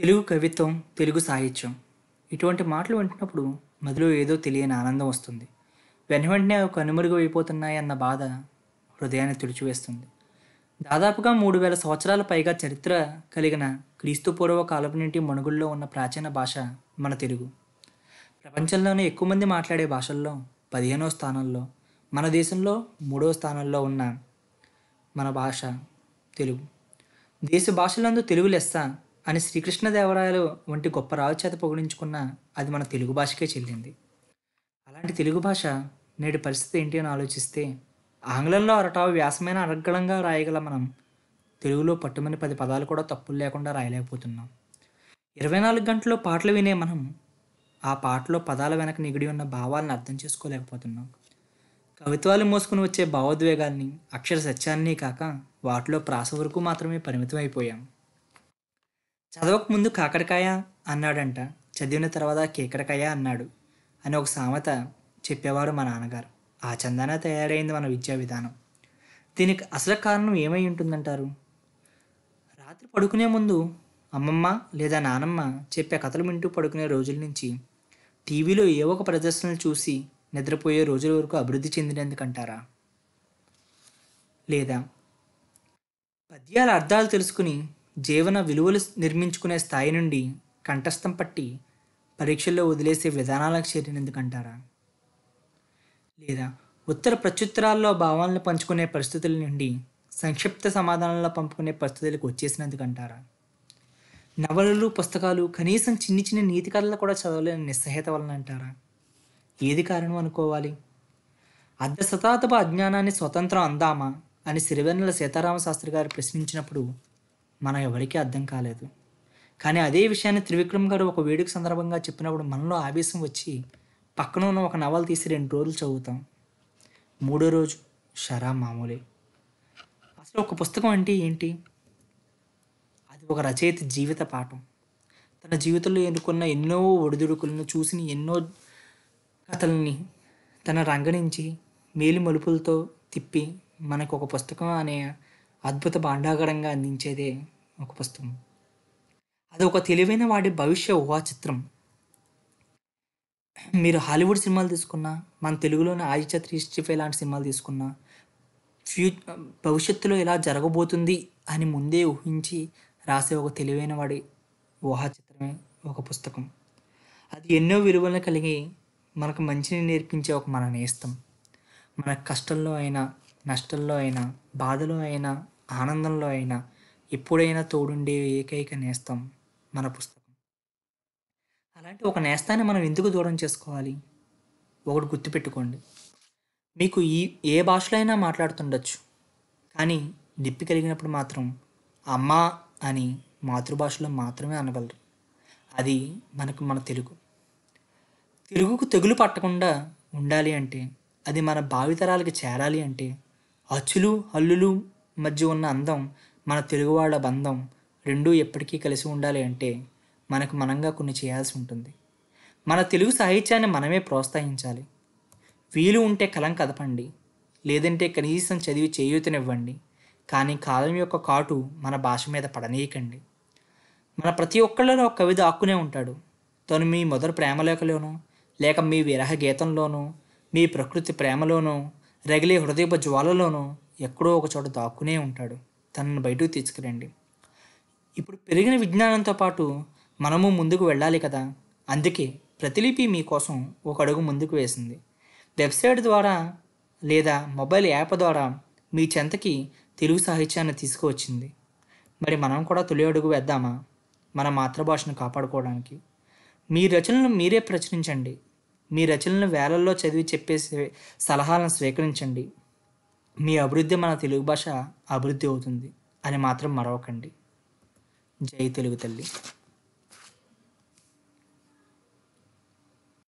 తెలుగు కవిత్వం తెలుగు సాహిత్యం ఇటువంటి మాటలు వింటున్నప్పుడు మధులో ఏదో తెలియని ఆనందం వస్తుంది వెన వెంటనే అవి అయిపోతున్నాయి అన్న బాధ హృదయాన్ని తుడిచివేస్తుంది దాదాపుగా మూడు వేల సంవత్సరాల పైగా చరిత్ర కలిగిన క్రీస్తుపూర్వ కాలం నుండి మనుగుల్లో ఉన్న ప్రాచీన భాష మన తెలుగు ప్రపంచంలోనే ఎక్కువ మంది మాట్లాడే భాషల్లో పదిహేనో స్థానంలో మన దేశంలో మూడో స్థానంలో ఉన్న మన భాష తెలుగు దేశ భాషలందు తెలుగు లెస్స అని శ్రీకృష్ణదేవరాయలు వంటి గొప్ప రాజు చేత పొగిడించుకున్న అది మన తెలుగు భాషకే చెల్లింది అలాంటి తెలుగు భాష నేటి పరిస్థితి ఏంటి అని ఆలోచిస్తే ఆంగ్లంలో అరటావు వ్యాసమైన అరగ్గళంగా రాయగల మనం తెలుగులో పట్టుమని పది పదాలు కూడా తప్పులు లేకుండా రాయలేకపోతున్నాం ఇరవై నాలుగు గంటల్లో పాటలు వినే మనం ఆ పాటలో పదాల వెనక నిగిడి ఉన్న భావాలను అర్థం చేసుకోలేకపోతున్నాం కవిత్వాలు మోసుకుని వచ్చే భావోద్వేగాల్ని అక్షర సత్యాన్ని కాక వాటిలో ప్రాస వరకు మాత్రమే పరిమితం అయిపోయాం చదవకముందు కాకరకాయ అన్నాడంట చదివిన తర్వాత కేకరకాయ అన్నాడు అని ఒక సామెత చెప్పేవారు మా నాన్నగారు ఆ చందాన తయారైంది మన విద్యా విధానం దీనికి అసలు కారణం ఏమై ఉంటుందంటారు రాత్రి పడుకునే ముందు అమ్మమ్మ లేదా నానమ్మ చెప్పే కథలు వింటూ పడుకునే రోజుల నుంచి టీవీలో ఏ ఒక ప్రదర్శనలు చూసి నిద్రపోయే రోజుల వరకు అభివృద్ధి చెందినందుకంటారా లేదా పద్యాల అర్థాలు తెలుసుకుని జీవన విలువలు నిర్మించుకునే స్థాయి నుండి కంఠస్థం పట్టి పరీక్షల్లో వదిలేసే విధానాలకు చేరినందుకంటారా లేదా ఉత్తర ప్రత్యుత్తరాల్లో భావాలను పంచుకునే పరిస్థితుల నుండి సంక్షిప్త సమాధానాలను పంపుకునే పరిస్థితులకు వచ్చేసినందుకంటారా నవలలు పుస్తకాలు కనీసం చిన్ని చిన్న నీతి కథలు కూడా చదవలేని నిస్సహిత వలన అంటారా ఏది కారణం అనుకోవాలి అర్ధశతాతప అజ్ఞానాన్ని స్వతంత్రం అందామా అని సిరివెన్నెల సీతారామశాస్త్రి గారు ప్రశ్నించినప్పుడు మన ఎవరికీ అర్థం కాలేదు కానీ అదే విషయాన్ని త్రివిక్రమ్ గారు ఒక వేడుక సందర్భంగా చెప్పినప్పుడు మనలో ఆవేశం వచ్చి పక్కన ఉన్న ఒక నవల తీసి రెండు రోజులు చదువుతాం మూడో రోజు షరా మామూలే అసలు ఒక పుస్తకం అంటే ఏంటి అది ఒక రచయిత జీవిత పాఠం తన జీవితంలో ఎన్నుకున్న ఎన్నో ఒడిదుడుకులను చూసి ఎన్నో కథల్ని తన రంగ నుంచి మేలు మలుపులతో తిప్పి మనకు ఒక పుస్తకం అనే అద్భుత భాండాగరంగా అందించేదే ఒక పుస్తకం అది ఒక తెలివైన వాడి భవిష్య ఊహాచిత్రం మీరు హాలీవుడ్ సినిమాలు తీసుకున్నా మన తెలుగులోని ఆదిత్య త్రీ లాంటి సినిమాలు తీసుకున్నా ఫ్యూ భవిష్యత్తులో ఇలా జరగబోతుంది అని ముందే ఊహించి రాసే ఒక తెలివైన వాడి ఊహాచిత్రమే ఒక పుస్తకం అది ఎన్నో విలువలను కలిగి మనకు మంచిని నేర్పించే ఒక మన నేస్తం మన కష్టంలో అయినా నష్టంలో అయినా బాధలో అయినా ఆనందంలో అయినా ఎప్పుడైనా తోడుండే ఏకైక నేస్తం మన పుస్తకం అలాంటి ఒక నేస్తాన్ని మనం ఎందుకు దూరం చేసుకోవాలి ఒకటి గుర్తుపెట్టుకోండి మీకు ఈ ఏ భాషలో అయినా మాట్లాడుతుండొచ్చు కానీ నిప్పి కలిగినప్పుడు మాత్రం అమ్మ అని మాతృభాషలో మాత్రమే అనగలరు అది మనకు మన తెలుగు తెలుగుకు తెగులు పట్టకుండా ఉండాలి అంటే అది మన భావితరాలకు చేరాలి అంటే అచ్చులు హల్లులు మధ్య ఉన్న అందం మన తెలుగువాళ్ళ బంధం రెండూ ఎప్పటికీ కలిసి ఉండాలి అంటే మనకు మనంగా కొన్ని చేయాల్సి ఉంటుంది మన తెలుగు సాహిత్యాన్ని మనమే ప్రోత్సహించాలి వీలు ఉంటే కలం కదపండి లేదంటే కనీసం చదివి చేయూతనివ్వండి కానీ కాలం యొక్క కాటు మన భాష మీద పడనీయకండి మన ప్రతి ఒక్కళ్ళలో కవి దాక్కునే ఆక్కునే ఉంటాడు తను మీ మొదటి ప్రేమలేఖలోనో లేక మీ విరహ గీతంలోనో మీ ప్రకృతి ప్రేమలోనో రగిలే హృదయప జ్వాలలోనూ ఎక్కడో ఒకచోట దాక్కునే ఉంటాడు తనను బయటకు తీసుకురండి ఇప్పుడు పెరిగిన విజ్ఞానంతో పాటు మనము ముందుకు వెళ్ళాలి కదా అందుకే ప్రతిలిపి మీకోసం ఒక అడుగు ముందుకు వేసింది వెబ్సైట్ ద్వారా లేదా మొబైల్ యాప్ ద్వారా మీ చెంతకి తెలుగు సాహిత్యాన్ని తీసుకువచ్చింది మరి మనం కూడా తొలి అడుగు వేద్దామా మన మాతృభాషను కాపాడుకోవడానికి మీ రచనలను మీరే ప్రచురించండి మీ రచనలను వేలల్లో చదివి చెప్పే సలహాలను స్వీకరించండి మీ అభివృద్ధి మన తెలుగు భాష అభివృద్ధి అవుతుంది అని మాత్రం మరవకండి జై తెలుగు తల్లి